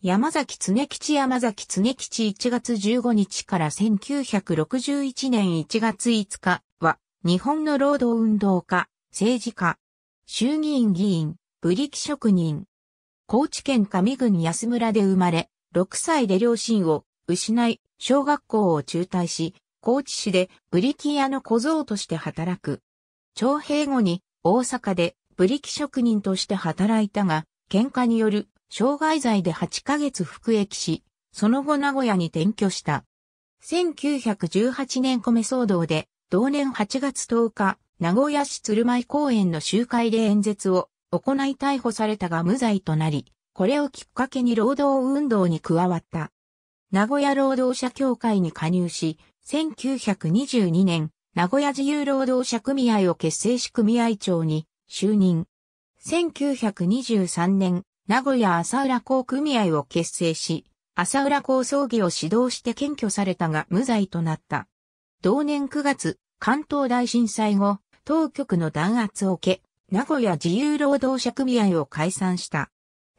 山崎常吉山崎常吉1月15日から1961年1月5日は日本の労働運動家、政治家、衆議院議員、ブリキ職人。高知県上郡安村で生まれ、6歳で両親を失い、小学校を中退し、高知市でブリキ屋の小僧として働く。徴兵後に大阪でブリキ職人として働いたが、喧嘩による傷害罪で8ヶ月服役し、その後名古屋に転居した。1918年米騒動で、同年8月10日、名古屋市鶴舞公園の集会で演説を行い逮捕されたが無罪となり、これをきっかけに労働運動に加わった。名古屋労働者協会に加入し、1922年、名古屋自由労働者組合を結成し組合長に就任。1923年、名古屋朝浦港組合を結成し、朝浦港葬儀を指導して検挙されたが無罪となった。同年9月、関東大震災後、当局の弾圧を受け、名古屋自由労働者組合を解散した。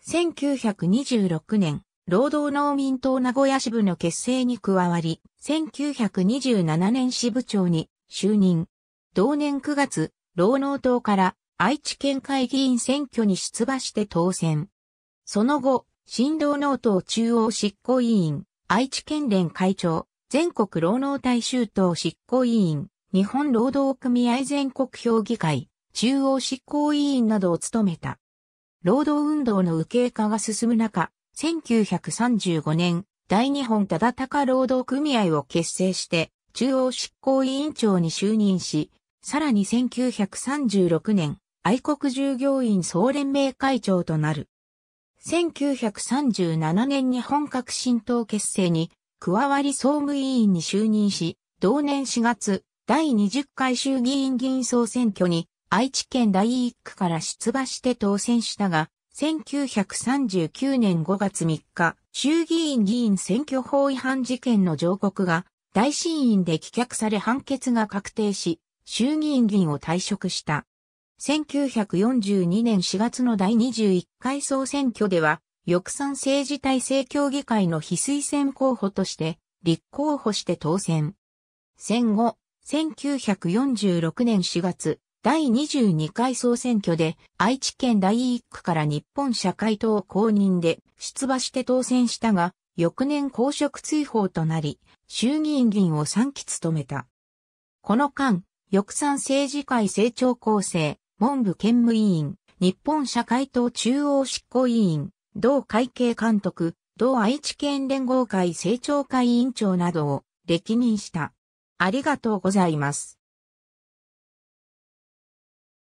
1926年、労働農民党名古屋支部の結成に加わり、1927年支部長に就任。同年9月、労農党から愛知県会議員選挙に出馬して当選。その後、新道農党中央執行委員、愛知県連会長、全国労農大衆党執行委員、日本労働組合全国評議会、中央執行委員などを務めた。労働運動の右傾化が進む中、1935年、大日本忠敬労働組合を結成して、中央執行委員長に就任し、さらに1936年、愛国従業員総連盟会長となる。1937年に本革新党結成に加わり総務委員に就任し、同年4月、第20回衆議院議員総選挙に愛知県第1区から出馬して当選したが、1939年5月3日、衆議院議員選挙法違反事件の上告が大審院で棄却され判決が確定し、衆議院議員を退職した。1942年4月の第21回総選挙では、翼賛政治体制協議会の非推薦候補として、立候補して当選。戦後、1946年4月、第22回総選挙で、愛知県第1区から日本社会党公認で出馬して当選したが、翌年公職追放となり、衆議院議員を3期務めた。この間、翼賛政治会成長構成、文部兼務委員、日本社会党中央執行委員、同会計監督、同愛知県連合会政調会委員長などを歴任した。ありがとうございます。